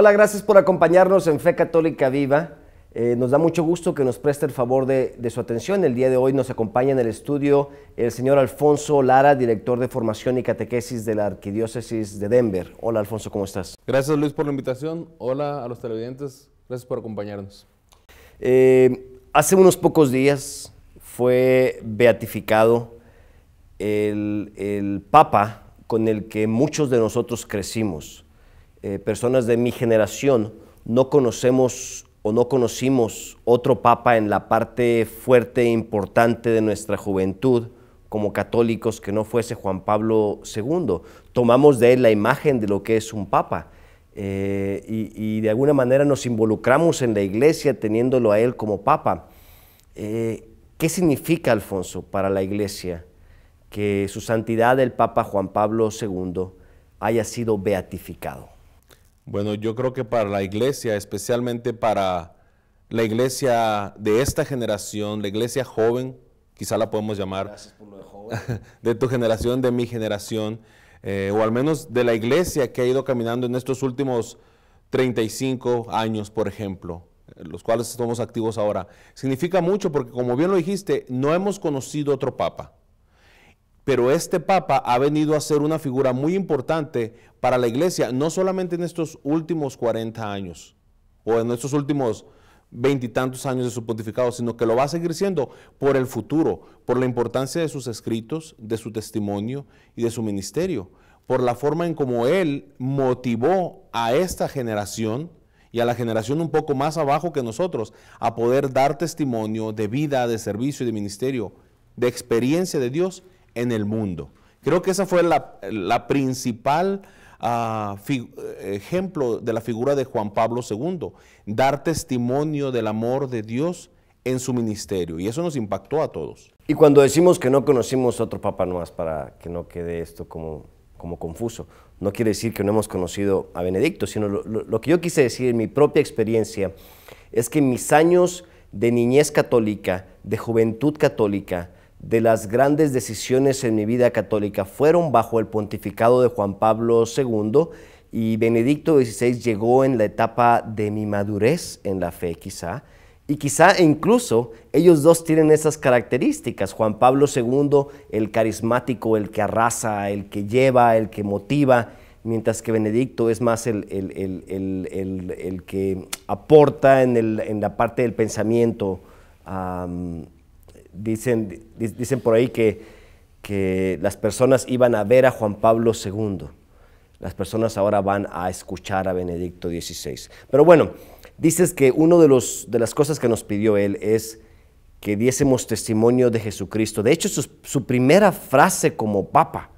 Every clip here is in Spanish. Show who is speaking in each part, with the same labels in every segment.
Speaker 1: Hola, gracias por acompañarnos en Fe Católica Viva. Eh, nos da mucho gusto que nos preste el favor de, su atención. El día de hoy nos acompaña en el estudio el señor Alfonso Lara, director de formación y catequesis de la Arquidiócesis de Denver. Hola Alfonso, ¿cómo estás?
Speaker 2: Gracias Luis por la invitación. Hola a los televidentes, gracias por acompañarnos.
Speaker 1: Eh, hace unos pocos días fue beatificado el Papa con el que muchos de nosotros crecimos eh, personas de mi generación no conocemos o no conocimos otro papa en la parte fuerte e importante de nuestra juventud como católicos que no fuese Juan Pablo II. Tomamos de él la imagen de lo que es un papa eh, y, de alguna manera nos involucramos en la iglesia teniéndolo a él como papa. Eh, ¿Qué significa, Alfonso, para la iglesia que su santidad el Papa Juan Pablo II haya sido beatificado? Bueno, yo creo que para la iglesia, especialmente para la iglesia de esta
Speaker 2: generación, la iglesia joven, quizá la podemos llamar, de, tu generación, de mi generación, eh, o al menos de la iglesia que ha ido caminando en estos últimos 35 años, por ejemplo, eh, los cuales estamos activos ahora. Significa mucho porque, como bien lo dijiste, no hemos conocido otro papa pero este Papa ha venido a ser una figura muy importante para la iglesia, no solamente en estos últimos 40 años o en estos últimos veintitantos años de su pontificado, sino que lo va a seguir siendo por el futuro, por la importancia de sus escritos, de su testimonio y de su ministerio, por la forma en como él motivó a esta generación y a la generación un poco más abajo que nosotros a poder dar testimonio de vida, de servicio y de ministerio, de experiencia de Dios en el mundo. Creo que esa fue la, principal ah, ejemplo de la figura de Juan Pablo II, dar testimonio del amor de Dios en su ministerio. Y eso nos impactó a todos.
Speaker 1: Y cuando decimos que no conocimos otro Papa más para que no quede esto como, como confuso, no quiere decir que no hemos conocido a Benedicto, sino lo, que yo quise decir en mi propia experiencia es que mis años de niñez católica, de juventud católica, de las grandes decisiones en mi vida católica fueron bajo el pontificado de Juan Pablo II y Benedicto XVI llegó en la etapa de mi madurez en la fe quizá. Y quizá incluso ellos dos tienen esas características. Juan Pablo II, el carismático, el que arrasa, el que lleva, el que motiva, mientras que Benedicto es más el, que aporta en, la parte del pensamiento dicen, dicen por ahí que, que las personas iban a ver a Juan Pablo II. Las personas ahora van a escuchar a Benedicto XVI. Pero bueno, dices que una de, de las cosas que nos pidió él es que diésemos testimonio de Jesucristo. De hecho, su, primera frase como papa,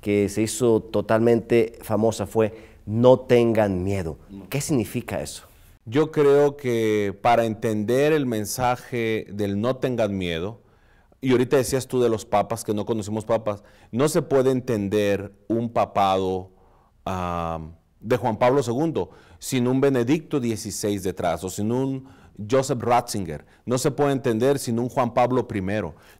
Speaker 1: que se hizo totalmente famosa, fue, no tengan miedo. ¿Qué significa eso?
Speaker 2: Yo creo que para entender el mensaje del no tengan miedo, y ahorita decías tú de los papas, que no conocemos papas, no se puede entender un papado ah, de Juan Pablo II sin un Benedicto XVI detrás o sin un Joseph Ratzinger, no se puede entender sin un Juan Pablo I,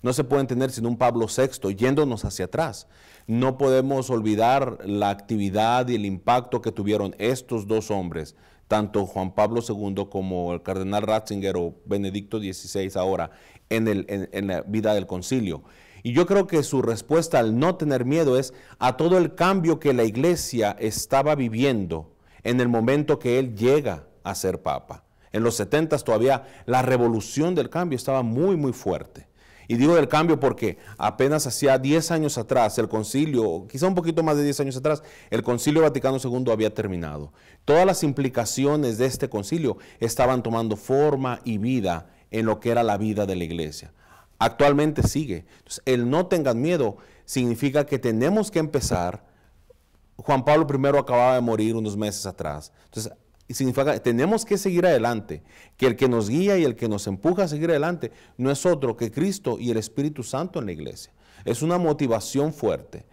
Speaker 2: no se puede entender sin un Pablo VI, yéndonos hacia atrás. No podemos olvidar la actividad y el impacto que tuvieron estos dos hombres, tanto Juan Pablo II como el cardenal Ratzinger o Benedicto XVI ahora, en, el, en la vida del concilio. Y yo creo que su respuesta al no tener miedo es a todo el cambio que la iglesia estaba viviendo en el momento que él llega a ser papa. En los 70 todavía la revolución del cambio estaba muy, muy fuerte. Y digo del cambio porque apenas hacía 10 años atrás, el concilio, quizá un poquito más de 10 años atrás, el concilio Vaticano II había terminado. Todas las implicaciones de este concilio estaban tomando forma y vida en lo que era la vida de la iglesia. Actualmente sigue. Entonces, el no tengan miedo significa que tenemos que empezar. Juan Pablo I acababa de morir unos meses atrás. Entonces, y significa que tenemos que seguir adelante, que el que nos guía y el que nos empuja a seguir adelante no es otro que Cristo y el Espíritu Santo en la iglesia. Es una motivación fuerte.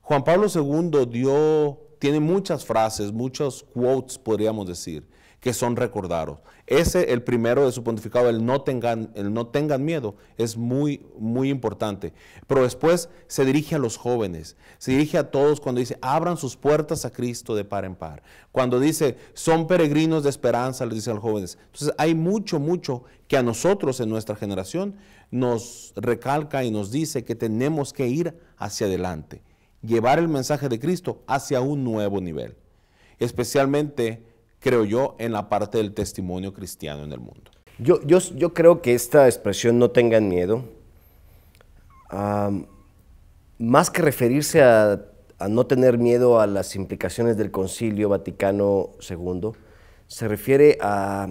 Speaker 2: Juan Pablo II dio, tiene muchas frases, muchos quotes podríamos decir, que son recordados. Ese, el primero de su pontificado, el no tengan, el no tengan miedo, es muy, muy importante. Pero después se dirige a los jóvenes, se dirige a todos cuando dice, abran sus puertas a Cristo de par en par. Cuando dice, son peregrinos de esperanza, les dice a los jóvenes. Entonces hay mucho, mucho que a nosotros en nuestra generación nos recalca y nos dice que tenemos que ir hacia adelante, llevar el mensaje de Cristo hacia un nuevo nivel. Especialmente
Speaker 1: creo yo, en la parte del testimonio cristiano en el mundo. Yo, yo, yo creo que esta expresión no tengan miedo, más que referirse a, a no tener miedo a las implicaciones del Concilio Vaticano II, se refiere a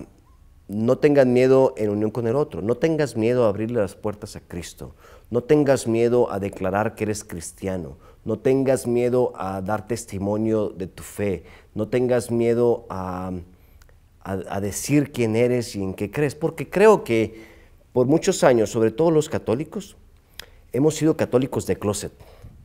Speaker 1: no tengan miedo en unión con el otro, no tengas miedo a abrirle las puertas a Cristo, no tengas miedo a declarar que eres cristiano. No tengas miedo a dar testimonio de tu fe. No tengas miedo a, decir quién eres y en qué crees. Porque creo que por muchos años, sobre todo los católicos, hemos sido católicos de closet.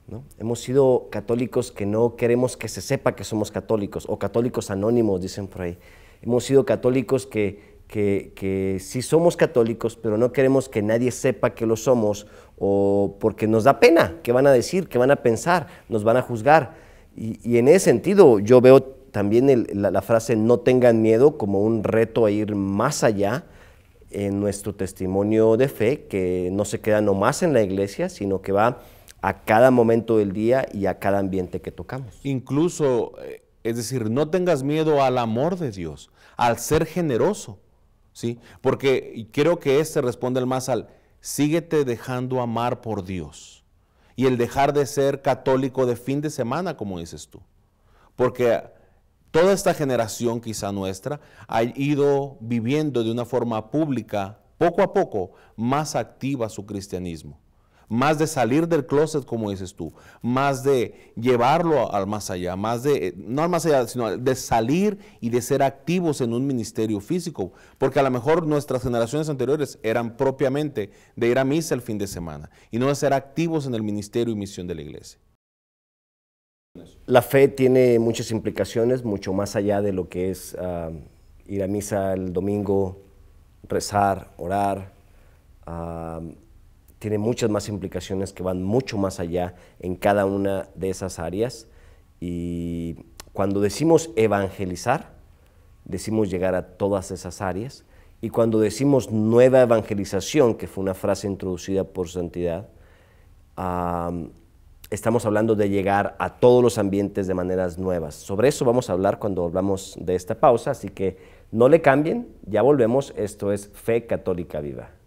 Speaker 1: ¿no? Hemos sido católicos que no queremos que se sepa que somos católicos, o católicos anónimos, dicen por ahí. Hemos sido católicos que, que, que sí somos católicos, pero no queremos que nadie sepa que lo somos, o porque nos da pena, qué van a decir, qué van a pensar, nos van a juzgar. Y, en ese sentido yo veo también la, frase no tengan miedo como un reto a ir más allá en nuestro testimonio de fe, que no se queda nomás en la iglesia, sino que va a cada momento del día y a cada ambiente que tocamos.
Speaker 2: Incluso, eh, es decir, no tengas miedo al amor de Dios, al ser generoso, ¿sí? Porque creo que este responde más al síguete dejando amar por Dios. Y el dejar de ser católico de fin de semana, como dices tú. Porque toda esta generación, quizá nuestra, ha ido viviendo de una forma pública, poco a poco, más activa su cristianismo más de salir del closet, como dices tú, más de llevarlo al más allá, más de, eh, no al más allá, sino de salir y de ser activos en un ministerio físico, porque a lo mejor nuestras generaciones anteriores eran propiamente de ir a misa el fin de semana y no de ser activos en el ministerio y misión de la iglesia.
Speaker 1: La fe tiene muchas implicaciones, mucho más allá de lo que es ah, ir a misa el domingo, rezar, orar. Ah, tiene muchas más implicaciones que van mucho más allá en cada una de esas áreas. Y cuando decimos evangelizar, decimos llegar a todas esas áreas. Y cuando decimos nueva evangelización, que fue una frase introducida por Santidad, estamos hablando de llegar a todos los ambientes de maneras nuevas. Sobre eso vamos a hablar cuando hablamos de esta pausa, así que no le cambien, ya volvemos. Esto es Fe Católica Viva.